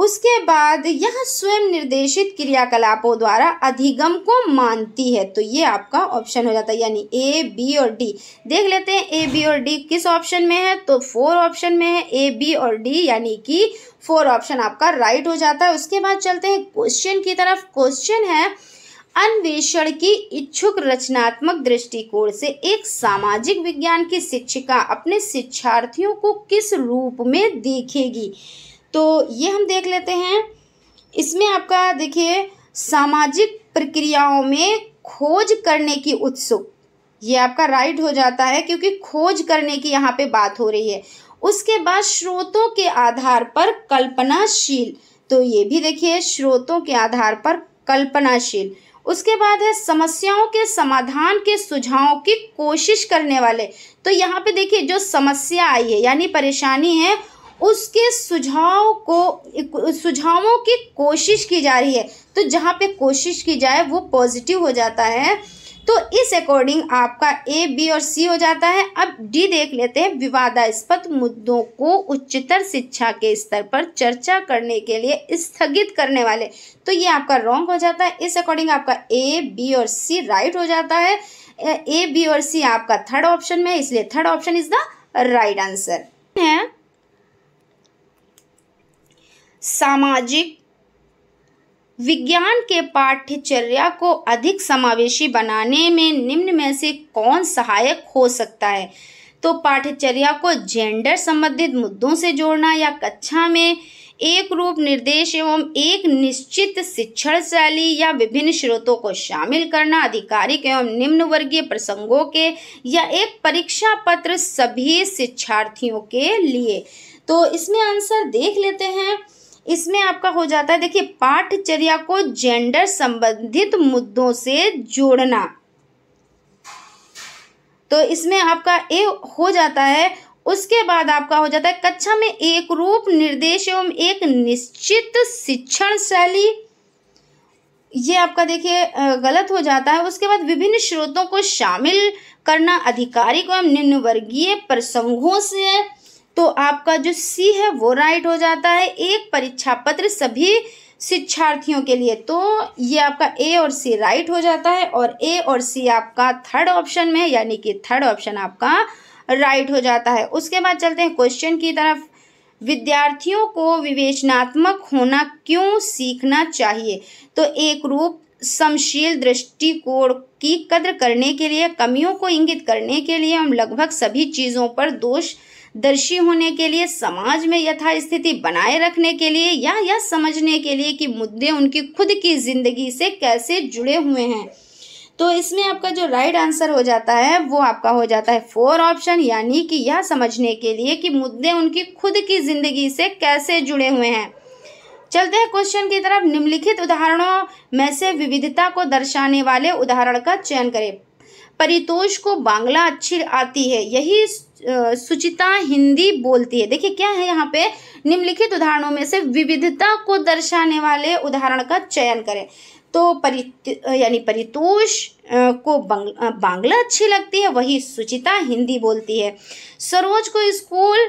उसके बाद यह स्वयं निर्देशित क्रियाकलापों द्वारा अधिगम को मानती है तो ये आपका ऑप्शन हो जाता है यानी ए बी और डी देख लेते हैं ए बी और डी किस ऑप्शन में है तो फोर ऑप्शन में है ए बी और डी यानी कि फोर ऑप्शन आपका राइट हो जाता है उसके बाद चलते हैं क्वेश्चन की तरफ क्वेश्चन है अन्वेषण की इच्छुक रचनात्मक दृष्टिकोण से एक सामाजिक विज्ञान की शिक्षिका अपने शिक्षार्थियों को किस रूप में देखेगी तो ये हम देख लेते हैं इसमें आपका देखिए सामाजिक प्रक्रियाओं में खोज करने की उत्सुक ये आपका राइट हो जाता है क्योंकि खोज करने की यहाँ पे बात हो रही है उसके बाद स्रोतों के आधार पर कल्पनाशील तो ये भी देखिए स्रोतों के आधार पर कल्पनाशील उसके बाद है समस्याओं के समाधान के सुझावों की कोशिश करने वाले तो यहाँ पे देखिए जो समस्या आई है यानी परेशानी है उसके सुझाव को सुझावों की कोशिश की जा रही है तो जहाँ पे कोशिश की जाए वो पॉजिटिव हो जाता है तो इस अकॉर्डिंग आपका ए बी और सी हो जाता है अब डी देख लेते हैं विवादास्पद मुद्दों को उच्चतर शिक्षा के स्तर पर चर्चा करने के लिए स्थगित करने वाले तो ये आपका रॉन्ग हो जाता है इस अकॉर्डिंग आपका ए बी और सी राइट हो जाता है ए बी और सी आपका थर्ड ऑप्शन में इसलिए third option is the right answer है सामाजिक विज्ञान के पाठ्यचर्या को अधिक समावेशी बनाने में निम्न में से कौन सहायक हो सकता है तो पाठ्यचर्या को जेंडर संबंधित मुद्दों से जोड़ना या कक्षा में एक रूप निर्देश एवं एक निश्चित शिक्षण शैली या विभिन्न स्रोतों को शामिल करना आधिकारिक एवं निम्न वर्गीय प्रसंगों के या एक परीक्षा पत्र सभी शिक्षार्थियों के लिए तो इसमें आंसर देख लेते हैं इसमें आपका हो जाता है देखिए पाठचर्या को जेंडर संबंधित मुद्दों से जोड़ना तो इसमें आपका ए हो जाता है उसके बाद आपका हो जाता है कक्षा में एक रूप निर्देश एवं एक निश्चित शिक्षण शैली ये आपका देखिए गलत हो जाता है उसके बाद विभिन्न स्रोतों को शामिल करना आधिकारिक एवं निम्न वर्गीय प्रसंगों से तो आपका जो सी है वो राइट हो जाता है एक परीक्षा पत्र सभी शिक्षार्थियों के लिए तो ये आपका ए और सी राइट हो जाता है और ए और सी आपका थर्ड ऑप्शन में यानी कि थर्ड ऑप्शन आपका राइट हो जाता है उसके बाद चलते हैं क्वेश्चन की तरफ विद्यार्थियों को विवेचनात्मक होना क्यों सीखना चाहिए तो एक रूप समशील दृष्टिकोण की कद्र करने के लिए कमियों को इंगित करने के लिए हम लगभग सभी चीज़ों पर दोष दर्शी होने के लिए समाज में यथास्थिति बनाए रखने के लिए या यह समझने के लिए कि मुद्दे उनकी खुद की ज़िंदगी से कैसे जुड़े हुए हैं तो इसमें आपका जो राइट आंसर हो जाता है वो आपका हो जाता है फोर ऑप्शन यानी कि यह समझने के लिए कि मुद्दे उनकी खुद की ज़िंदगी से कैसे जुड़े हुए हैं चलते हैं क्वेश्चन की तरफ निम्नलिखित उदाहरणों में से विविधता को दर्शाने वाले उदाहरण का चयन करें परितोष को बांग्ला अच्छी आती है यही सुचिता हिंदी बोलती है देखिए क्या है यहाँ पे निम्नलिखित उदाहरणों में से विविधता को दर्शाने वाले उदाहरण का चयन करें तो परि यानी परितोष को बंग बांग्ला अच्छी लगती है वही सुचिता हिंदी बोलती है सरोज को स्कूल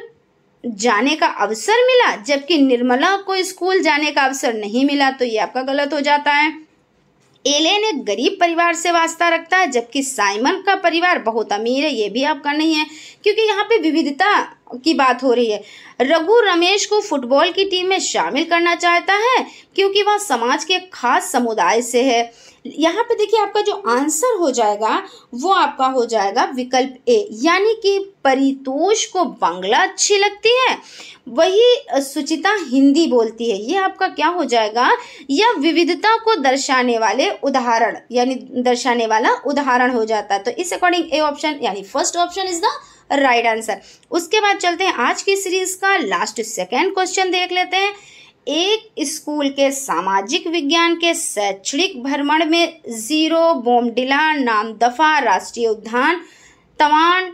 जाने का अवसर मिला जबकि निर्मला को स्कूल जाने का अवसर नहीं मिला तो ये आपका गलत हो जाता है एलेन एक गरीब परिवार से वास्ता रखता है जबकि साइमन का परिवार बहुत अमीर है ये भी आपका नहीं है क्योंकि यहाँ पे विविधता की बात हो रही है रघु रमेश को फुटबॉल की टीम में शामिल करना चाहता है क्योंकि वह समाज के खास समुदाय से है यहाँ पे देखिए आपका जो आंसर हो जाएगा वो आपका हो जाएगा विकल्प ए यानी कि परितोष को बांग्ला अच्छी लगती है वही सुचिता हिंदी बोलती है ये आपका क्या हो जाएगा यह विविधता को दर्शाने वाले उदाहरण यानी दर्शाने वाला उदाहरण हो जाता है तो इस अकॉर्डिंग ए ऑप्शन यानी first option is the right answer उसके बाद चलते हैं आज की सीरीज का लास्ट सेकेंड क्वेश्चन देख लेते हैं एक स्कूल के सामाजिक विज्ञान के शैक्षणिक भ्रमण में जीरो बोमडिला नामदफा राष्ट्रीय उद्यान तवान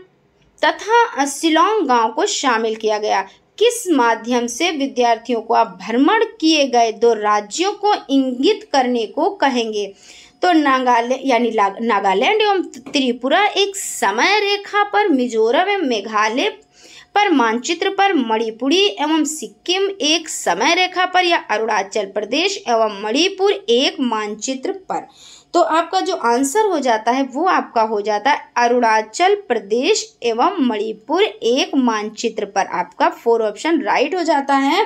तथा शिलोंग गांव को शामिल किया गया किस माध्यम से विद्यार्थियों को आप भ्रमण किए गए दो राज्यों को इंगित करने को कहेंगे तो नागालैंड यानी नागालैंड एवं त्रिपुरा एक समय रेखा पर मिजोरम एवं मेघालय पर मानचित्र पर मणिपुरी एवं सिक्किम एक समय रेखा पर या अरुणाचल प्रदेश एवं मणिपुर एक मानचित्र पर तो आपका जो आंसर हो जाता है वो आपका हो जाता है अरुणाचल प्रदेश एवं मणिपुर एक मानचित्र पर आपका फोर ऑप्शन राइट हो जाता है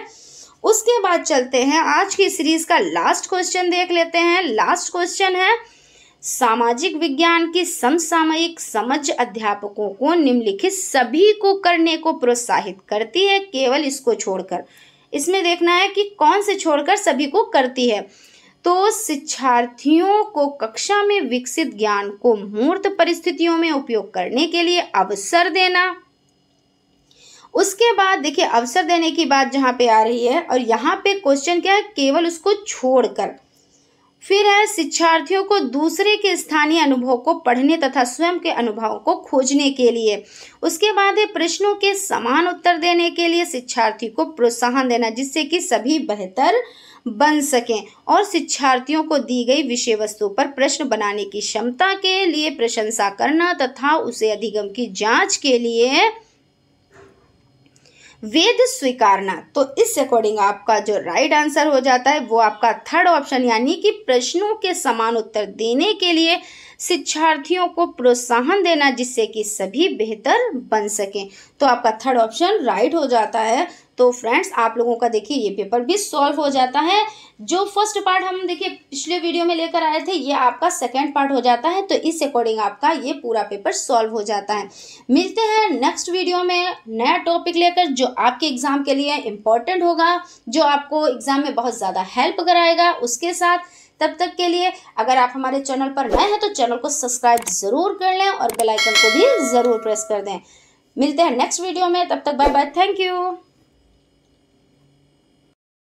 उसके बाद चलते हैं आज की सीरीज का लास्ट क्वेश्चन देख लेते हैं लास्ट क्वेश्चन है सामाजिक विज्ञान के समसामयिक समझ अध्यापकों को निम्नलिखित सभी को करने को प्रोत्साहित करती है केवल इसको छोड़कर इसमें देखना है कि कौन से छोड़कर सभी को करती है तो शिक्षार्थियों को कक्षा में विकसित ज्ञान को मूर्त परिस्थितियों में उपयोग करने के लिए अवसर देना उसके बाद देखिए अवसर देने की बात जहां पे आ रही है और यहाँ पे क्वेश्चन क्या है केवल उसको छोड़कर फिर है शिक्षार्थियों को दूसरे के स्थानीय अनुभव को पढ़ने तथा स्वयं के अनुभव को खोजने के लिए उसके बाद है प्रश्नों के समान उत्तर देने के लिए शिक्षार्थी को प्रोत्साहन देना जिससे कि सभी बेहतर बन सकें और शिक्षार्थियों को दी गई विषय वस्तु पर प्रश्न बनाने की क्षमता के लिए प्रशंसा करना तथा उसे अधिगम की जाँच के लिए वेद स्वीकारना तो इस अकॉर्डिंग आपका जो राइट आंसर हो जाता है वो आपका थर्ड ऑप्शन यानी कि प्रश्नों के समान उत्तर देने के लिए शिक्षार्थियों को प्रोत्साहन देना जिससे कि सभी बेहतर बन सकें तो आपका थर्ड ऑप्शन राइट हो जाता है तो फ्रेंड्स आप लोगों का देखिए ये पेपर भी सॉल्व हो जाता है जो फर्स्ट पार्ट हम देखिए पिछले वीडियो में लेकर आए थे ये आपका सेकेंड पार्ट हो जाता है तो इस अकॉर्डिंग आपका ये पूरा पेपर सॉल्व हो जाता है मिलते हैं नेक्स्ट वीडियो में नया टॉपिक लेकर जो आपके एग्ज़ाम के लिए इम्पोर्टेंट होगा जो आपको एग्ज़ाम में बहुत ज़्यादा हेल्प कराएगा उसके साथ तब तक के लिए अगर आप हमारे चैनल पर नए हैं तो चैनल को सब्सक्राइब ज़रूर कर लें और बेल आइकन को भी ज़रूर प्रेस कर दें मिलते हैं नेक्स्ट वीडियो में तब तक बाय बाय थैंक यू